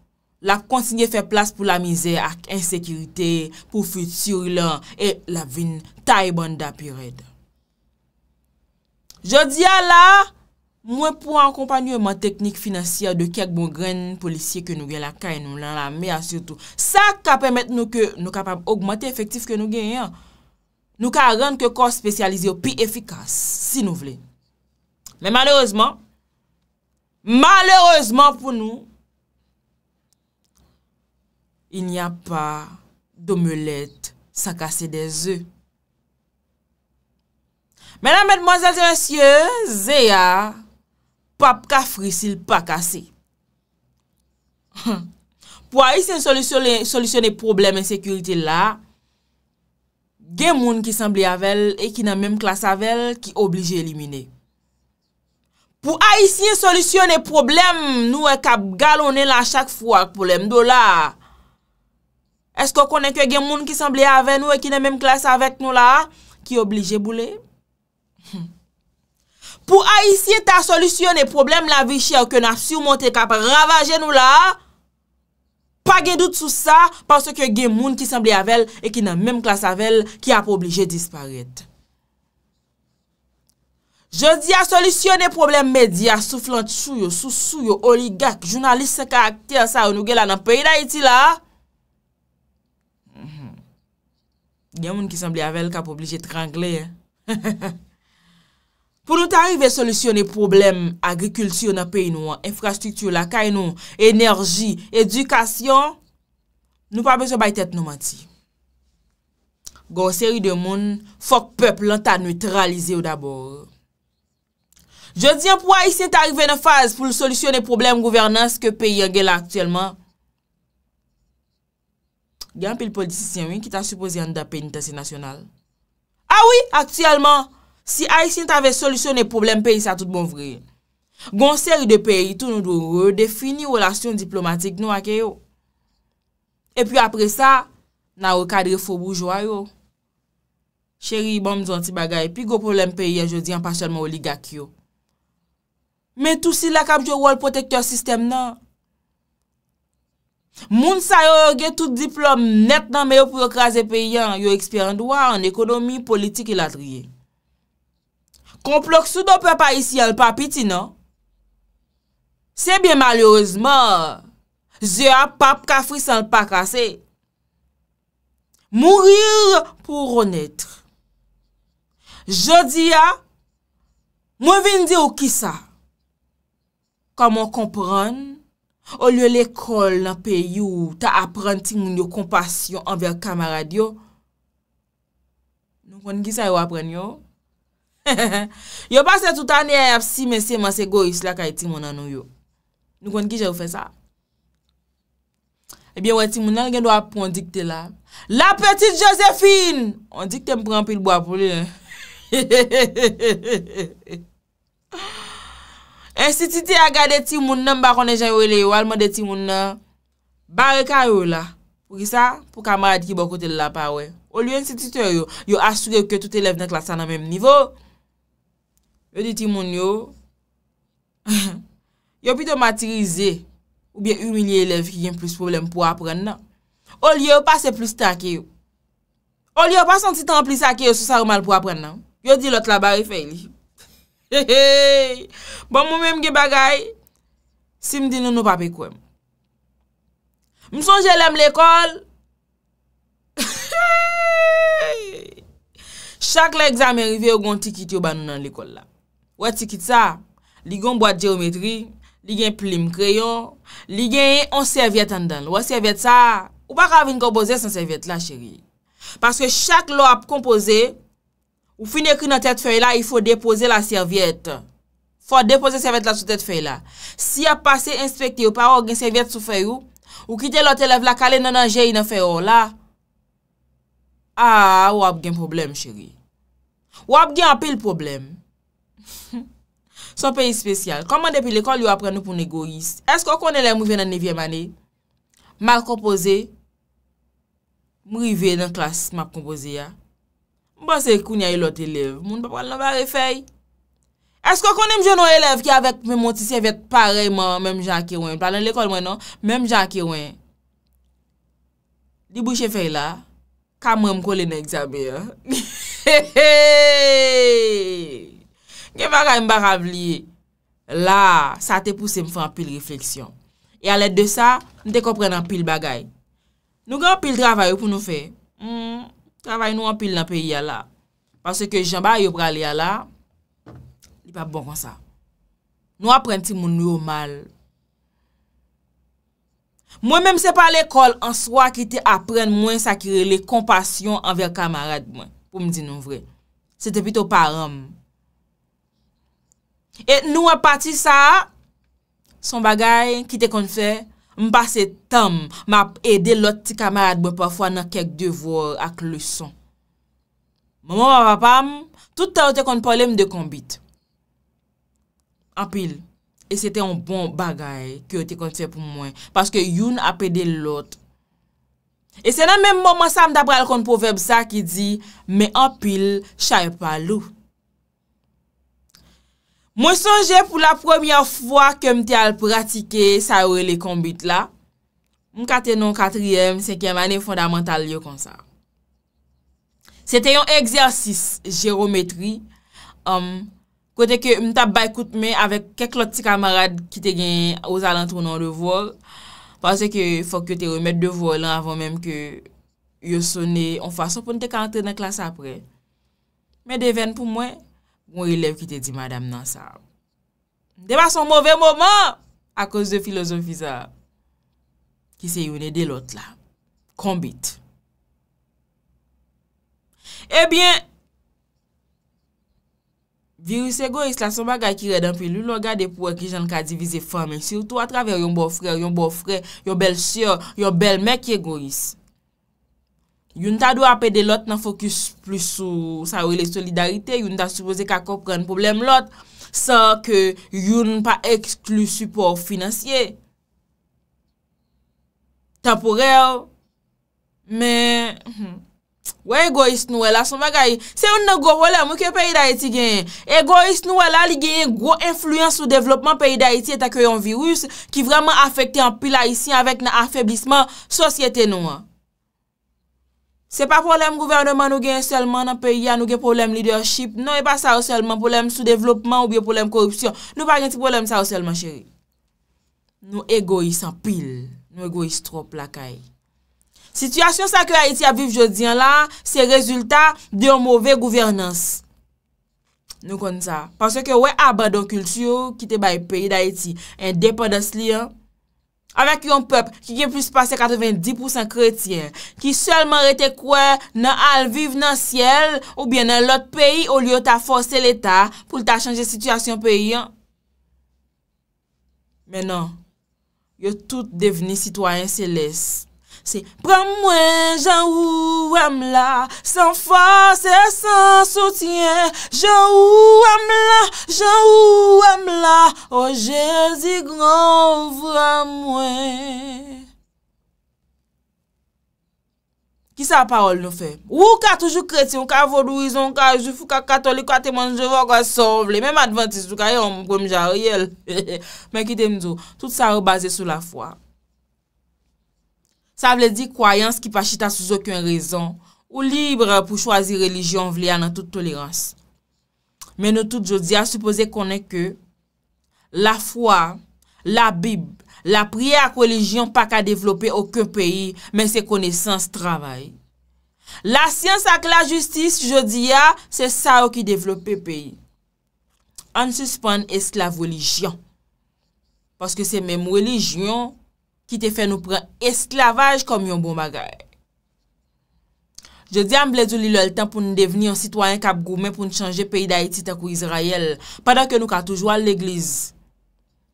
la kontinye fè plas pou la mizè ak ensekiritè pou futur lan e la vin tay bon da piret. Je diya la, mwen pou an kompanyou man teknik finansyè de kèk bon gren polisye ke nou gen la kèy nou lan la mè a sètou. Sa ka pèmèt nou ke nou kapab augmentè efektif ke nou gen yon. Nou ka agen ke kor spesyalize ou pi efikas si nou vle. Le malèrezman, malèrezman pou nou il n'y a pa d'omelette sa kase de ze. Mè nan mèd mwazal zan siye, ze ya papka frisil pa kase. Po a yisi yon solisyon de probleme en sekurite la, gen moun ki sanble avel, e ki nan mèm klas avel, ki oblije elimine. Po a yisi yon solisyon de probleme, nou e kap galon en la chak fwa ak polem do la, Esko konen ke gen moun ki sembli ave nou e ki nan menm klas avek nou la, ki oblije boule? Po a isye ta solisyon e problem la vichye ou ke nan surmonte kap ravaje nou la, pa gen dout sou sa, pa se ke gen moun ki sembli avek nou e ki nan menm klas avek nou la, ki ap oblije disparede. Je di a solisyon e problem medya, souflant souyo, sou souyo, oligak, jounaliste karakter sa ou nou gela nan peyi da iti la, Gyan moun ki sembli avel ka pou obligye trangle. (laughs) Pou nou ta arrive solisyon e problem agrikulti ou nan peyi nou an, infrastrukti ou la kay nou, enerji, edukasyon, nou pa bejou bay tèt nou mati. Gwa ou seri de moun, fok pepl lantan neutralize ou dabor. Je di an pou a isen ta arrive nan faz pou solisyon e problem gouvernans ke peyi yon gel aktyelman. Gyan pil politisyen win ki ta suposyan da penitasyen nasyonal. Awi, ah aktiyelman, si Aisint avè solisyon e problem peyi sa tout bon vre. Gon seri de peyi tou nou dou redefini wola syon diplomatik nou ake yo. E pi apre sa, nan wè kadre fò boujwa yo. Cheri, bon mizwant ti bagay, pi go problem peyi e jodi anpasyonman wò ligak yo. Men tout si la kapjou wòl protektor sistem nan. Moun sa yo yoge tout diplom net nan me yo prokaze pe yon, yo eksperyandwa an ekonomi politik iladriye. Komploksou do pe pa isi al papiti, no? Sebyen malyorezman, ze a pap kafri san l pa kase. Mourir pou ronetre. Je di ya, mou vin di ou ki sa. Kaman kompran, Ou lye lèkol nan pe you, ta apren timoun yo kompasyon anver kamaradi yo. Nou konn ki sa yo apren yo? (laughs) Yo pasè toutan ye a ap eh si mese mase go isla ka iti moun nan yo. Nou konn ki jè ou fè sa? Ebyen wè timoun nan gen do ap pron dikte la. La petit Josephine! On dikte mpran pil bo ap rin. En eh, si ti ti aga de ti moun nan ba konen jan yo le yo, alman de ti moun nan, bare ka yo la, pou ki sa pou kamarad ki bo kote la pa we. O li yo en si ti ti yo yo, yo asou de yo ke tout elev nan klasan nan menm nivou. Yo di ti moun yo, (laughs) yo pito materize ou bien umilie elev ki jen plus problem pou apren nan. O li yo pase plus ta ki yo. O li yo pase ansi tan pli sa ki yo sou sa ou mal pou apren nan. Yo di lot la bare fe li yo. He he he! Bon mou mèm ge bagay, si mdi nou nou pape kwen. M son jè lèm l'ekol? He he he! Chak lè examen rive yo gwen tikit yo ban nou nan l'ekol la. Wè tikit sa, li gen boate geometri, li gen plim kreyon, li gen yon serviet an dan. Wè serviet sa, ou pa kave yon kompoze san serviet la chéri. Pase chak lò ap kompoze, Ou fin ekri nan tèt fèy la, i fò depose la sèvèt. Fò depose sèvèt la sou tèt fèy la. Si ap pase inspekti ou pa wò gen sèvèt sou fèy ou, ou kite lò tèlev la kalè nan anjèy nan fèy ou la, a, wò ap gen problem chéri. Wò ap gen apil problem. (laughs) Son peyi spesyal. Koman depi lekòl yo apren nou pou negoris? Esk wò konen lè mou ven nan nevyè manè? Mal kompozè? Mou rive nan klas mab kompozè ya? Mwen se koun ya yon lot elev, moun pa pral nan bare fey. Esko konen mjou nou elev ki avek mwen motisye vet pareman mwen mja kiwen. Palen l'ekol mwen nou, mwen mja kiwen. Dibouche fey la, ka mwen mkole nan ekzabe. Eh? (laughs) Gen pa kwa mba ravli, la sa te pouse mwen fwa an pil refleksyon. E alet de sa, mwen te kompren an pil bagay. Nou gen an pil travay pou nou fey. Mwen. Hmm. Tavay nou an pil nan peyi ya la. Pase ke jen ba yo pral ya la, yi pa bon kon sa. Nou apren ti moun nou yo mal. Mwen menm se pa l'ekol an swa ki te apren mwen sakire le kompasyon anver kamarad mwen. Pou mdi nou vre. Se te pito par am. Et nou ap parti sa, son bagay ki te kon fey, Mba se tam, ma ap ede lot ti kamarad bon pa fwa nan kek devor ak luson. Mwen mwen mwen papam, touta ote kon problem de konbit. Anpil, e sete an bon bagay ki ote kon se pou mwen, paske yon ap ede lot. E se nan men mwen mwen sam dabral kon proverb sa ki di, me anpil chay pa lou. Mwen sonje pou la premier fwa ke mte al pratike sa ou e le kombit la, mwen kate nou 4e, 5e, ane fondamental yo konsa. Se te yon egzersis, jirometri, um, kote ke mta baykout me avèk keklot ti kamarad ki te gen ozal an trounan devol, pwase ke fok yo te remet devol an avon menm ke yo sonne, an fwa son pou mte kantre nan klas apre. Men deven pou mwen, Mwen rilev ki te di madame nan sa av. Dema son mouve mouman a koz de filozofisa ki se younen e de lot la. Konbit. Ebyen, viruse gowis la somba gaya ki redan pou yon loga de pou ekijan ka divize famen. Sirtou atraver yon bo fre, yon bo fre, yon bel sio, yon bel mek ye gowis. Yon ta do apede lot nan fokus plus sou sa rele solidarite, yon ta supose kakop ren problem lot, san ke yon pa eksklu supor finansye. Tamporel, men, hmm, wè egoist nou wè la son bagay, se yon nan go wè la mouke peyi da iti genye, egoist nou wè la li genye gwo influence ou devlopman peyi da iti etakoyon virus, ki vreman afekte an pila isi avèk nan afèblisman sosyete nou wè. Se pa problem gouvernement nou gen selman nan peyi an, nou gen problem leadership, nou e pa sa ou selman problem sou devlopman ou biye problem korupsyon. Nou pa gen ti problem sa ou selman, cheri. Nou ego yi san pil, nou ego yi stro plakay. Sityasyon sa ke Haiti a viv jodian la, se rezultat de yon mouve gouvernance. Nou kon sa, panse ke we abadon kultiyo kite bay peyi da Haiti, endepadas li an. avèk yon pèp ki ke plus passe 90% kretien, ki selman rete kwen nan al vive nan siel ou bien nan lot peyi ou liyo ta force l'Etat pou lta chanje situasyon peyi. Menon, yo tout deveni sitwayen selès. Se, pran mwen jan ou wèm la, san fwase, san soutyen, jan ou wèm la, jan ou wèm la, o jèzi gran vran mwen. Ki sa parol nou fe? Ou ka toujou kretyon, ka vodouizon, ka jifou, ka katolik, ka teman, jèvan, kwa sovle, mèm adventis, jou ka yon, kwen mja, riyel. (laughs) Mè kite mdou, tout sa rebaze sou la fwa. Sa vle di kwayans ki pa chita souz okun rezon, ou libre pou chwazi religyon vle a nan tout tolérans. Men nou tout jodia, suppose konen ke la fwa, la bib, la priye ak religyon pa ka devlope okun peyi, men se kone sans travay. La syans ak la justis jodia, se sa ou ki devlope peyi. An suspande esklav religyon, paske se mem religyon, Ki te fè nou pren esklavaj kom yon bon bagay. Je di am bledou li lòl tan pou nou deveni yon sitwayen kap goumen pou nou chanje peyi da iti tak ou Israel. Padakè nou ka toujwa l'egliz.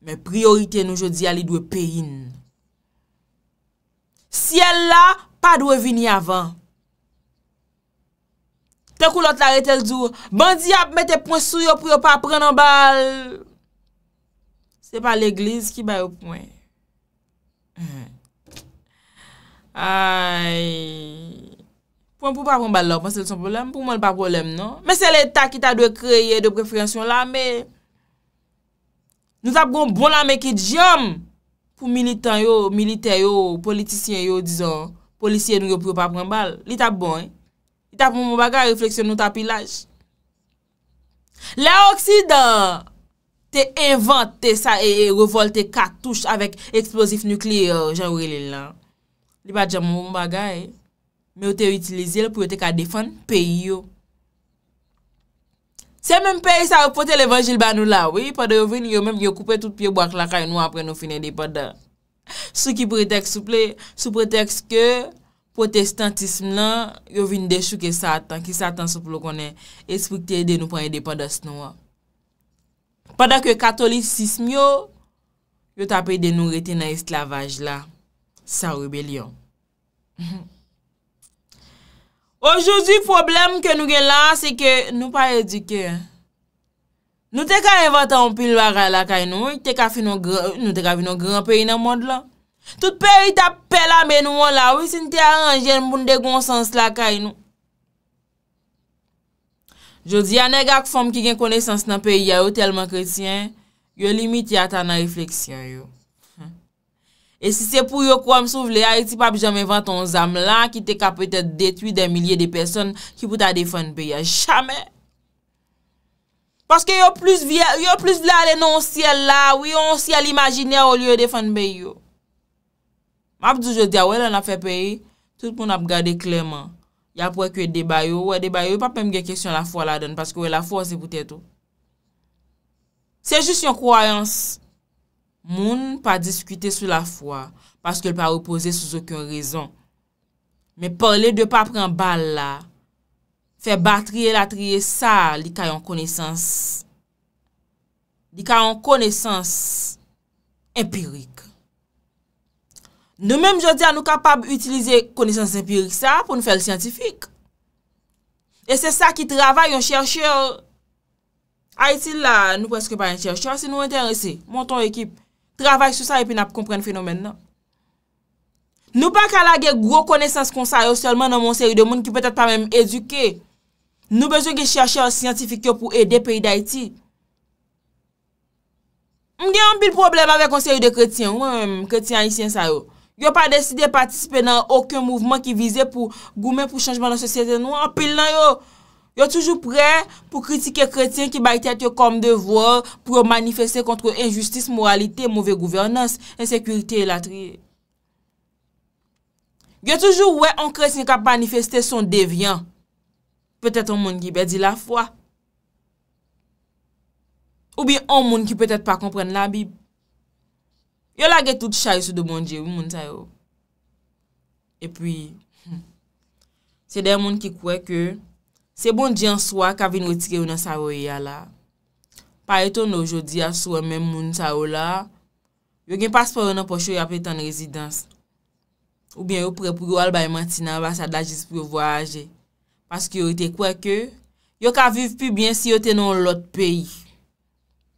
Men priorite nou je di alidwe peyin. Siyel la, pa dwe vini avan. Tak ou lot la re tel djou, bandi ap mette pwen sou yo pou yo pa pren an bal. Se pa l'egliz ki bay ou pwen. Ayy, pou m pou pa pran bal lò, fò se lè son polem, pou m lè pa polem, non? Mè se l'Etat ki ta dwe kreye de preferensyon la, mè. Nou tap goun bon la mè ki djèm pou militant yo, militer yo, politisyen yo, dizon, polisye nou yo pou pa pran bal. Li tap bon, eh. Li tap moun bagay, refleksyon nou tap ilaj. La Oksidan te inventè sa e, e revolte katouche avèk eksplosif nuklir, jè ou lè lè nan. Li pa djam mou mbaga e. Me ou te ou itilize le pou ou te ka defan peyi yo. Se men peyi sa ou pote levajil banou la, wè yi pwede yo vini yo mèm yo koupe tout pi yo bwak la kany nou apre nou finen de pwede. Sou ki pretext souple, sou pretext ke protestantisme lan, yo vini deshu ke satan, ki satan souple konen, eswik te yede nou pwede de pwede snou. Padak yo katolik sism yo, yo tapye de nou rete nan esklavaj la. Sa rebelyon. Ojozi problem ke nou gen lan se ke nou pa edike. Nou te ka inventan ou pilwara la kay nou, nou te ka vi nou gran peyi nan mod la. Tout peyi ta pela men ou la, ou si nou te a range mboun de gonsans la kay nou. Jodi ane gak fom ki gen konesans nan peyi ya yo telman kresyen, yo limit ya ta nan refleksyen yo. E si se pou yo kwa msou vle a, e ti pa bi jam evan ton zam lan ki te kapete detwi den milye de person ki pou ta defan beya. Chame! Paske yo plus vle alenon siya la, ou wi yo on siya l'imagine a ou li yo defan beyo. Ma ap dujo diya, wè la na fe peyi, tout pou na ap gade kleyman. Yap wè kwe debay yo, wè debay yo, wè papem gen keksyon la fwa la don, paske wè la fwa se pou teto. Se jis yon kwayans... Moun pa diskute sou la fwa, paske l pa repose sou souken rezon. Me parle de pa pren bal la, fe batriye la triye sa li ka yon konesans. Li ka yon konesans empirik. Nou menm jodi an nou kapab utilize konesans empirik sa pou nou fèl scientifik. E se sa ki travay yon chersher. Haitil la nou preske pa yon chersher, se nou enterese, monton ekip. Travay sou sa epi na pou kompren fenomen nan. Nou pa kalage gro konesans kon sa yo solman nan monseri de moun ki petet pa mèm eduke. Nou bezou ge chache an scientific yo pou ede peyi da iti. Mgen an pil problem avè kon seri de kretien. Mwen mèm kretien an isyen sa yo. Yo pa deside patispe nan okyon mouvman ki vize pou goumen pou chanjman nan sosyete nou an pil nan yo. Yo toujou pre pou kritike kretien ki bay tete yo kom devor pou yo manifeste kontre injustis, moralite, mouve gouvernance, ensekurite, elatriye. Yo toujou we an kretien ka manifeste son devyen. Petet an moun ki be di la fwa. Ou bi an moun ki petet pa kompren la bib. Yo la ge tout chay sou do bon moun diye, wou moun tayo. E pwi, hmm, se dey moun ki kwe ke Se bon di an swa ka vin wotike yon an sa woy ya la. Pa eton nou jodi an swa men moun sa woy la. Yo gen paspor yon an pochou yon apetan rezidans. Ou ben yo prepri wal bay matina vasa da jis pou yo voyaje. Paske yo ite kwe ke, yo ka viv pi bien si yo tenon lot peyi.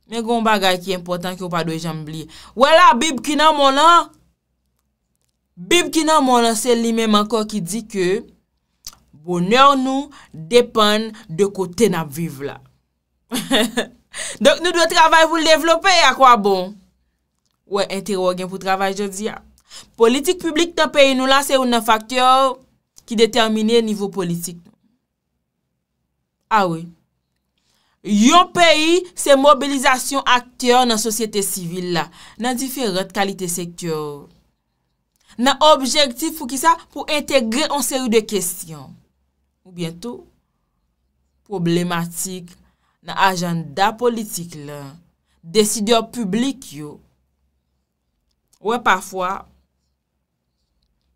Men kon bagay ki important ki yo pa doy jambli. Wela bib ki nan moun an! Bib ki nan moun an se li men man ko ki di ke, Onèr nou depèn de kote nan viv la. (laughs) Donk nou dwe travèl vou l'devlopè a kwa bon. Ouè, ente wò gen pou travèl jò di ya. Politik publik tan peyi nou la se ou nan faktor ki determine nivou politik nou. A ah wè. Yon peyi se mobilizasyon aktyor nan sosyete sivil la. Nan diferat kalite sektyor. Nan objektif pou ki sa pou entegrè an seri de kestyon. Ou bientou, problematik nan ajanda politik lan, desidyo publik yo. Ou e pafwa,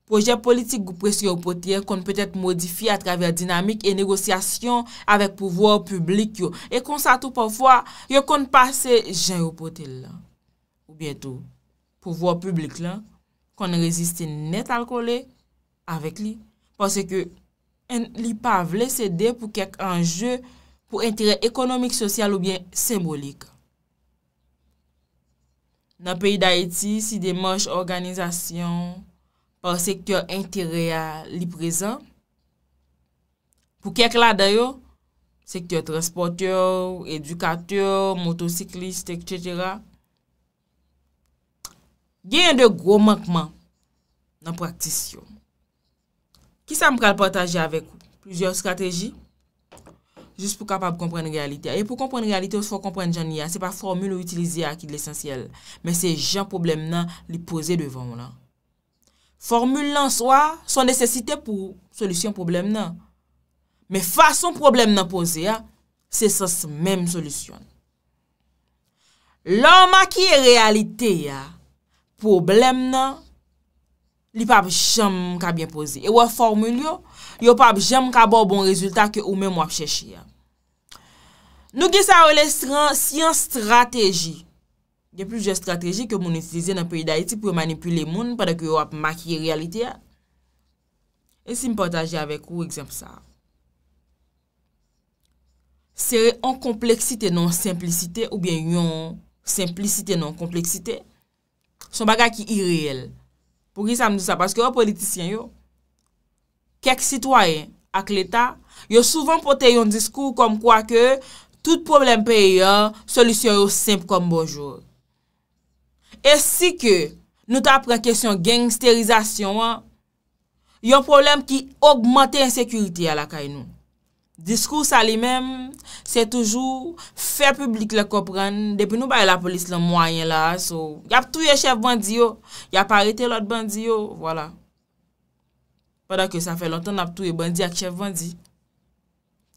proje politik goupres yo potye, kon pwet et modifi a traver dinamik e negosyasyon avèk pouvòp publik yo. E kon satou pafwa, yo kon pase jen yo potye lan. Ou bientou, pouvòp publik lan, kon reziste net al kolè, avèk li. Pwase ke, En li pa vle sede pou kek anje pou entere ekonomik sosyal ou bien sembolik. Nan peyi da eti, si de manj organizasyon, ou sektor entere li prezant, pou kek la dayo, sektor transporte, edukate, motosiklist, etc. Gen yon de gro mankman nan praktisyon. Ki sa m pral potaje avèk? Plüzyon strategi. Jus pou kapap kompren realite. E pou kompren realite, ou se fò kompren jan ya. Se pa formule ou utilize ya ki de l'esensyel. Men se jan problem nan li pose devon. Formule nan soa, son nesesite pou solusyon problem nan. Men fason problem nan pose ya, se sas men solusyon. Loma ki realite ya, problem nan... li pa ap jem ka bien pose. E wap formul yo, yo pa ap jem ka bo bon rezultat ke ou men wap cheshi. Nou gisa ou lè si an strategi. Yon plouje strategi ke moun etize nan peyi da iti pou manipule moun padak yo wap maki realite. E si m potaje avek ou, ekzem sa. Serè an kompleksite nan simplicite ou bien yon simplicite nan kompleksite son baga ki ireel. Pou ki sa mdou sa? Paske yo politisyen yo. Kèk sitwayen ak l'Etat, yo souvan pote yon diskou kom kwa ke tout problem pe yon, solisyon yo simp kom bonjou. E si ke nou ta pren kèsyon genksterizasyon, yon problem ki augmente yon sekuriti alakay nou. Diskous a li men, se toujou fè publik lè kopran, depi nou baye la polis lè mwayen la, so, y ap touye chef bandi yo, y ap arete lòt bandi yo, wala. Padakè sa fè lontan ap touye bandi ak chef bandi,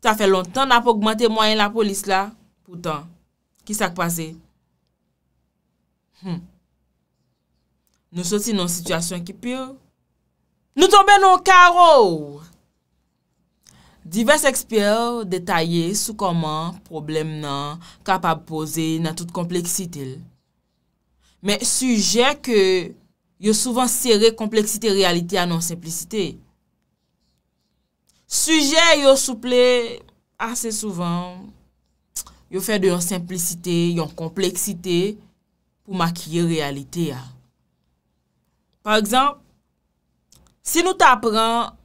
sa fè lontan ap ogmante mwayen la polis la, poutan, ki sak pase? Hmm. Nou soti nou situasyon ki pyo, nou tombe nou karo wou. Divers eksper detaye sou koman problem nan kapap pose nan tout kompleksite. Men suje ke yo souvan sere kompleksite realite a nan simplicite. Suje yo souple ase souvan yo fe de yon simplicite, yon kompleksite pou makye realite a. Par exemple, si nou ta pran...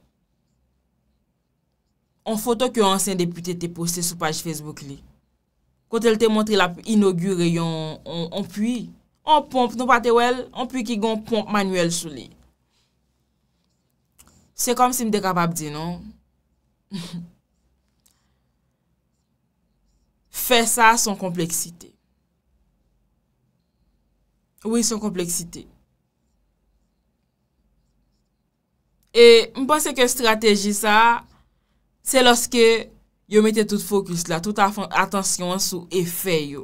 an fotok yo ansen depite te poste sou page Facebook li. Kote te montre la inogure yon, an pui, an pomp nou pate wel, an pui ki gon pomp manuel sou li. Se kom si m dekabab di, non? (laughs) Fè sa son kompleksite. Ou yon son kompleksite. E m panse ke strategi sa, a, se loske yo mette tout fokus la, tout a fon atansyon sou efè yo.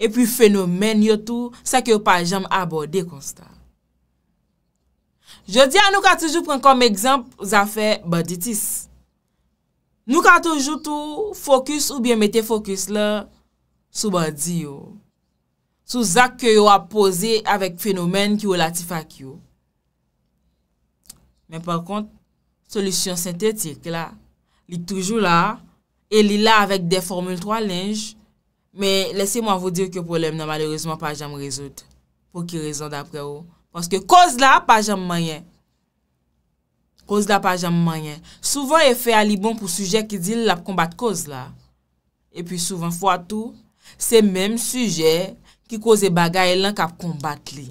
E pi fenomen yo tou, se ke yo pa jam aborde konsta. Je di an nou ka toujou pren kom ekzamp ou zafè baditis. Nou ka toujou tou fokus ou biye mette fokus la sou badi yo. Sou zak yo yo apose avek fenomen ki yo latifa ki yo. Men pa kont, Solusyon sintetik la, li toujou la, e li la avèk de formule 3 linge, mè lèse mò avou dir ke problem nan malèrezman pa jam rezout pou ki rezon dapre ou. Ponske koz la pa jam manyen. Koz la pa jam manyen. Souvan e fè a li bon pou sujè ki di la p'kombat koz la. E pi souvan fwa tou, se mèm sujè ki koze bagay lan ka p'kombat li.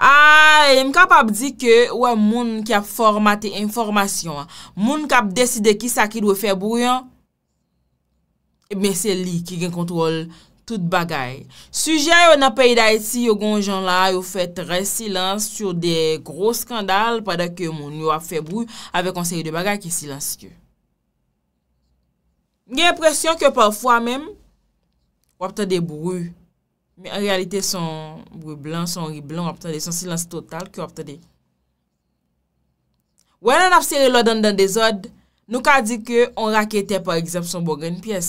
A, m kap ap di ke wè moun ki ap formatè informasyon, moun ki ap deside ki sa ki dwe febouyan, e eh bè se li ki gen kontrol tout bagay. Sujè yo napèy da eti yo gon joun la yo fè tre silans sur de gro skandal, padè ke moun yo ap febouy avè konsey de bagay ki silans ki yo. M gen presyon ke pèl fwa mèm wèp te de brouy. Men en realite son brou blan, son ri blan ap tade, son silans total ki ap tade. Wè nan ap sire lò dan dan de zòd, nou ka di ke on rak etè par exemple son bò bon gen piès.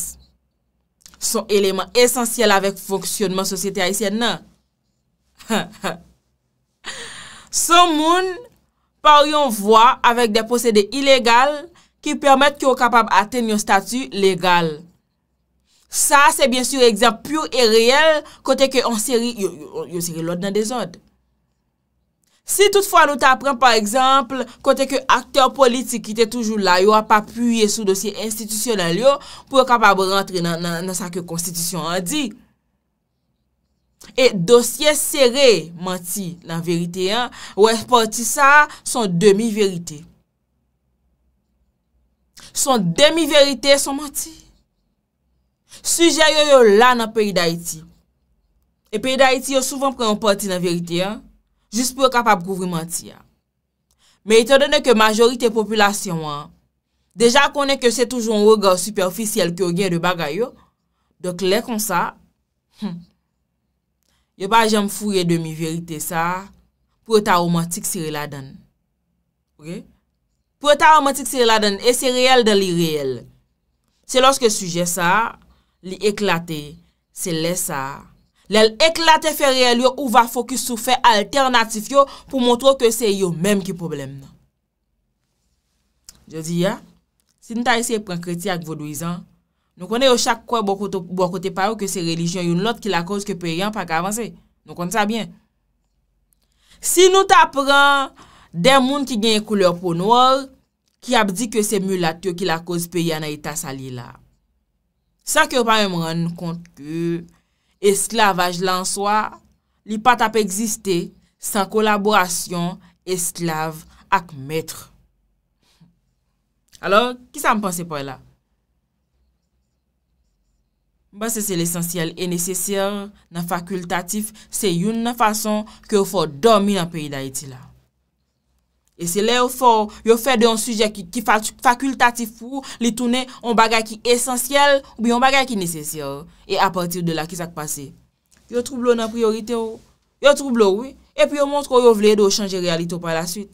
Son eleman esansyèl avèk foksyonman sosyete Aïsien nan. (laughs) Son moun par yon vwa avèk de posède ilegal ki permèt ki yo kapab atènyon statu legal. Sa se byen sur ekzamp pur e reyel kote ke on seri yon seri lode nan de zode. Si toutfwa nou ta apren par ekzamp kote ke akter politik ki te toujou la, yon ap apuyye sou dosye institusyon nan yon pou e kapab rentre nan sa ke konstitusyon an di. E dosye seri manti nan verite yon wè porti sa son demi verite. Son demi verite son manti. Suje yo yo la nan peyi da iti. E peyi da iti yo souvan preon porti nan verite ya, jis pou e kapap kouvri manti ya. Me ito dende ke majorite populasyon an, deja konen ke se toujou an woga ou superficiel ki yo gen de bagay yo, dok le kon sa, hmm, yo ba jen mfou ye demi verite sa, pou e ta romantik sire la den. Pou e ta romantik sire la den, e se reel dan li reel. Se loske suje sa, Li eklate, se lè sa. Lè l'eklate fè rèl yo ou va fokus sou fè alternatif yo pou mwotro ke se yo mèm ki problem nan. Je di ya, si nou ta isè pren kreti ak vodouizan, nou konè yo chak kwa bo kote paro ke se relijyon yon lot ki la koz ke pe yon pa k avanse. Nou konè sa byen. Si nou ta pren den moun ki genye kouleur pou nouor ki ap di ke se mou lat yo ki la koz pe yon a ita sali la. San kyo pa yon mwen kont ke esklavaj lan swa, li pat ap egziste san kolaborasyon esklav ak metre. Alors, ki sa mpense po yon la? Bas se se l'esensyel e nesesyel nan fakultatif, se yon nan fason kyo fò dormi nan peyi da iti la. E se le ou for, yo fè de yon sujet ki fakultatif ou li toune yon bagay ki esensyel ou bi yon bagay ki nesesyel. E apatir de la ki sak pase, yo troublou nan priorite ou. Yo troublou ou, e pi yo montre ou yo vleye de ou chanje realite ou pa la suite.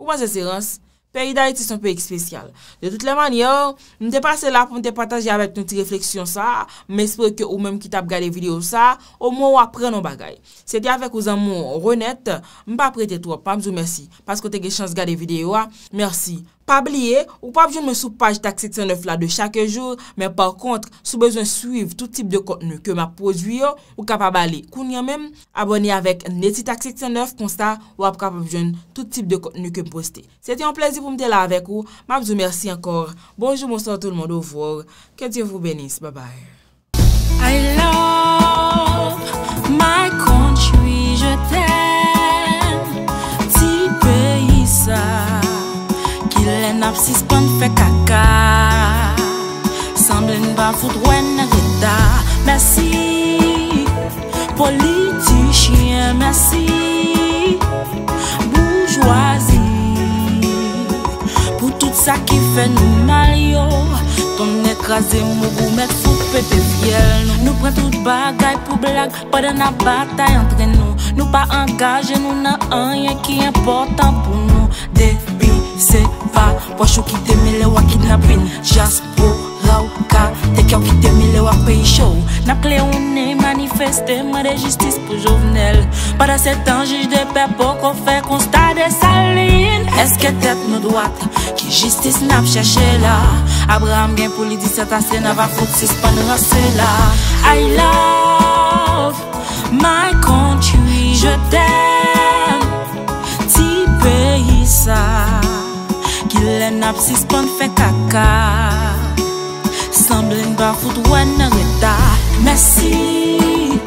Ou pa se seransi. Peri da etis anpe ekspesyal. De tout le mani yo, nou te pase la pou nou te pataje avèk nou ti refleksyon sa, mè espè ke ou mèm ki tap gade video sa, ou mè ou apren nou bagay. Se de avèk ou zan mou renèt, mè pa aprete to, pams ou mèsi, pasko te ge chans gade video a, mèrsi. Pabliye ou pabjoun men sou page taksik sen 9 la de chake jour, men par kontre, sou bezoun suiv tout tip de kontenou ke m ap podjouyo, ou kapabali kounye men, abonye avèk neti taksik sen 9, konsta wap kapabjoun tout tip de kontenou ke poste. Se ti an plezi pou mte la avèk ou, m ap zou mersi ankor. Bonjou monsan tout le monde, ouvwo, ke diyevou benis, babay. I love my country, je tèm ti peyi sa. Si s'pande fè kaka Sanble n'ba foute wè nè reda Mersi Politichien Mersi Bourgeoisie Pou tout sa ki fè nou mal yo Ton ekraze mou mou mè foute pe pe fiel Nou pren tout bagay pou blag Pade na batay entre nou Nou pa angaje nou nan anye ki important pou nou De Se va wachou ki teme le wakid na bin Jas pou la waka Tek yo ki teme le wak peyi chou Nap kle yon ne manifestem Rejistis pou jovnel Pada se tan jish de pe po Ko fe konsta de salin Eske tet nou doat Ki jistis nap chache la Abra amgen pou li diset ase Na va fok sis pan rase la I love my country Je ten ti peyi sa Ki lè nap si spon fè kaka San blin ba fout wè nan etat Mèsi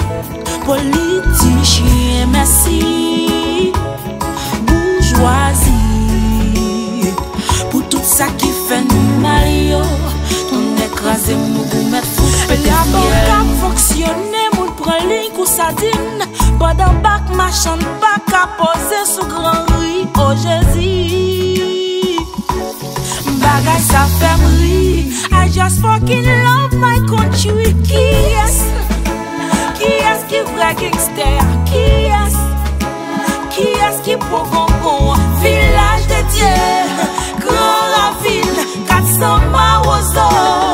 Politi chie Mèsi Bourgeoisie Pou tout sa ki fè nou Mario Ton ekra zè mou mè fous pe genyè La ban kak foksyonè Moun preling kousa din Bada bak ma chan bak A pose sou kran rwi Oje zi bagay sa fèm ri I just fucking love my country Ki yes, ki yes ki vre gangster Ki yes, ki yes ki pou Vilaj de Diyo, gran la vil Katsan ma